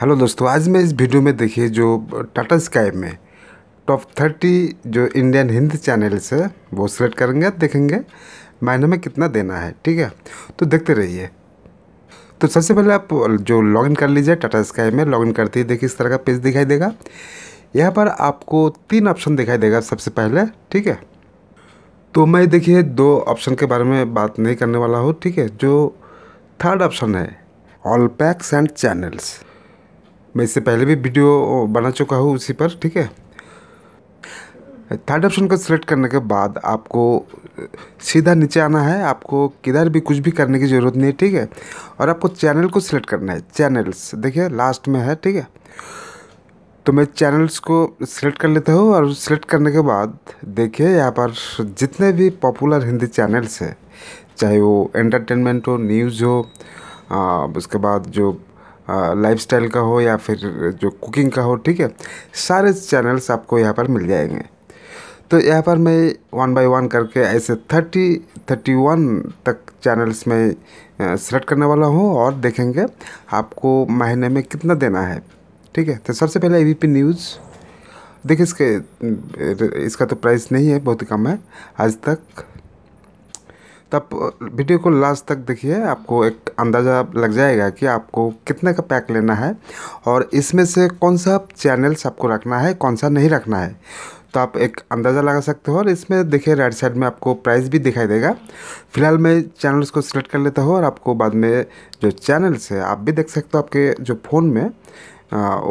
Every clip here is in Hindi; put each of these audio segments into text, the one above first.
हेलो दोस्तों आज मैं इस वीडियो में देखिए जो टाटा स्काई में टॉप थर्टी जो इंडियन हिंदी चैनल्स है वो सिलेक्ट करेंगे देखेंगे महीने में कितना देना है ठीक है तो देखते रहिए तो सबसे पहले आप जो लॉगिन कर लीजिए टाटा स्काई में लॉगिन करते ही देखिए इस तरह का पेज दिखाई देगा यहाँ पर आपको तीन ऑप्शन दिखाई देगा सबसे पहले ठीक है तो मैं देखिए दो ऑप्शन के बारे में बात नहीं करने वाला हूँ ठीक है जो थर्ड ऑप्शन है ऑल पैक्स एंड चैनल्स मैं इससे पहले भी वीडियो बना चुका हूँ उसी पर ठीक है थर्ड ऑप्शन को सिलेक्ट करने के बाद आपको सीधा नीचे आना है आपको किधर भी कुछ भी करने की ज़रूरत नहीं है ठीक है और आपको चैनल को सिलेक्ट करना है चैनल्स देखिए लास्ट में है ठीक है तो मैं चैनल्स को सिलेक्ट कर लेता हूँ और सिलेक्ट करने के बाद देखिए यहाँ पर जितने भी पॉपुलर हिंदी चैनल्स हैं चाहे वो एंटरटेनमेंट हो न्यूज़ हो आ, उसके बाद जो लाइफस्टाइल का हो या फिर जो कुकिंग का हो ठीक है सारे चैनल्स आपको यहाँ पर मिल जाएंगे तो यहाँ पर मैं वन बाय वन करके ऐसे थर्टी थर्टी वन तक चैनल्स में सेलेक्ट करने वाला हूँ और देखेंगे आपको महीने में कितना देना है ठीक है तो सबसे पहले ए न्यूज़ देखिए इसके इसका तो प्राइस नहीं है बहुत कम है आज तक तब वीडियो को लास्ट तक देखिए आपको एक अंदाज़ा लग जाएगा कि आपको कितने का पैक लेना है और इसमें से कौन सा चैनल्स आपको रखना है कौन सा नहीं रखना है तो आप एक अंदाज़ा लगा सकते हो और इसमें देखिए राइट साइड में आपको प्राइस भी दिखाई देगा फिलहाल मैं चैनल्स को सिलेक्ट कर लेता हूँ और आपको बाद में जो चैनल्स है आप भी देख सकते हो आपके जो फ़ोन में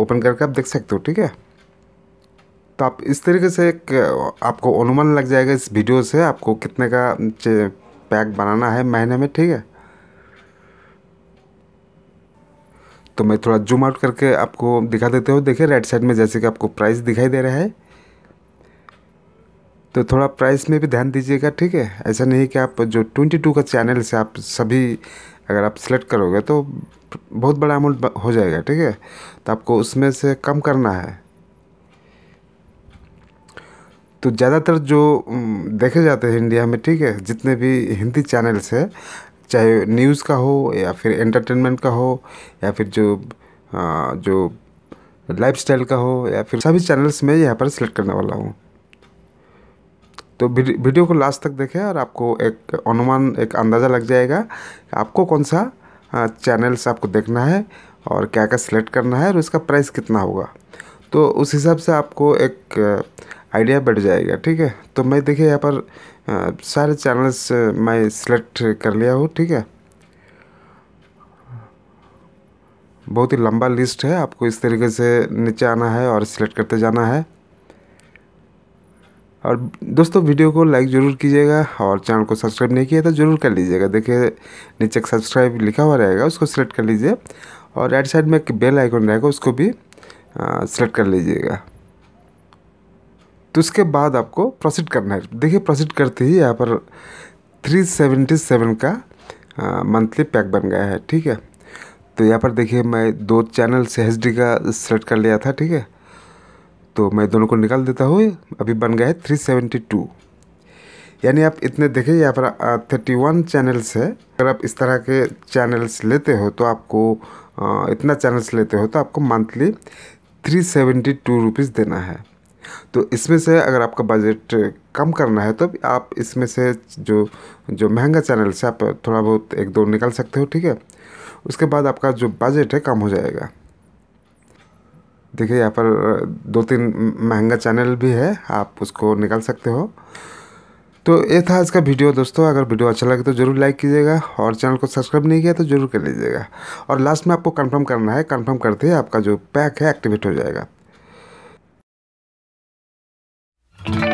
ओपन करके आप देख सकते हो ठीक है तो आप इस तरीके से एक आपको अनुमान लग जाएगा इस वीडियो से आपको कितने का पैक बनाना है महीने में ठीक है तो मैं थोड़ा जूम आउट करके आपको दिखा देते हो देखिए राइट साइड में जैसे कि आपको प्राइस दिखाई दे रहा है तो थोड़ा प्राइस में भी ध्यान दीजिएगा ठीक है ऐसा नहीं कि आप जो ट्वेंटी टू का चैनल से आप सभी अगर आप सेलेक्ट करोगे तो बहुत बड़ा अमाउंट हो जाएगा ठीक है तो आपको उसमें से कम करना है तो ज़्यादातर जो देखे जाते हैं इंडिया में ठीक है जितने भी हिंदी चैनल्स है चाहे न्यूज़ का हो या फिर एंटरटेनमेंट का हो या फिर जो आ, जो लाइफस्टाइल का हो या फिर सभी चैनल्स में यहाँ पर सिलेक्ट करने वाला हूँ तो वीडियो को लास्ट तक देखें और आपको एक अनुमान एक अंदाज़ा लग जाएगा आपको कौन सा चैनल्स आपको देखना है और क्या क्या सिलेक्ट करना है और उसका प्राइस कितना होगा तो उस हिसाब से आपको एक आइडिया बैठ जाएगा ठीक है तो मैं देखिए यहाँ पर आ, सारे चैनल्स मैं सिलेक्ट कर लिया हूँ ठीक है बहुत ही लंबा लिस्ट है आपको इस तरीके से नीचे आना है और सिलेक्ट करते जाना है और दोस्तों वीडियो को लाइक ज़रूर कीजिएगा और चैनल को सब्सक्राइब नहीं किया तो ज़रूर कर लीजिएगा देखिए नीचे सब्सक्राइब लिखा हुआ रहेगा उसको सिलेक्ट कर लीजिए और राइट साइड में एक बेल आइकन रहेगा उसको भी सिलेक्ट कर लीजिएगा तो उसके बाद आपको प्रोसीड करना है देखिए प्रोसीड करते ही यहाँ पर थ्री सेवेंटी सेवन का मंथली पैक बन गया है ठीक है तो यहाँ पर देखिए मैं दो चैनल से एच का सेलेक्ट कर लिया था ठीक है तो मैं दोनों को निकाल देता हूँ अभी बन गया है थ्री सेवेंटी टू यानी आप इतने देखिए यहाँ पर थर्टी वन चैनल्स है अगर आप इस तरह के चैनल्स लेते हो तो आपको आ, इतना चैनल्स लेते हो तो आपको monthly three seventy two rupees देना है तो इसमें से अगर आपका बजट कम करना है तो आप इसमें से जो जो महंगा चैनल से आप थोड़ा बहुत एक दो निकाल सकते हो ठीक है उसके बाद आपका जो बजट है कम हो जाएगा देखिए यहाँ पर दो तीन महंगा चैनल भी है आप उसको निकाल सकते हो तो ये था आज का वीडियो दोस्तों अगर वीडियो अच्छा लगे तो जरूर लाइक कीजिएगा और चैनल को सब्सक्राइब नहीं किया तो जरूर कर लीजिएगा और लास्ट में आपको कंफर्म करना है कंफर्म करते ही आपका जो पैक है एक्टिवेट हो जाएगा Thank you.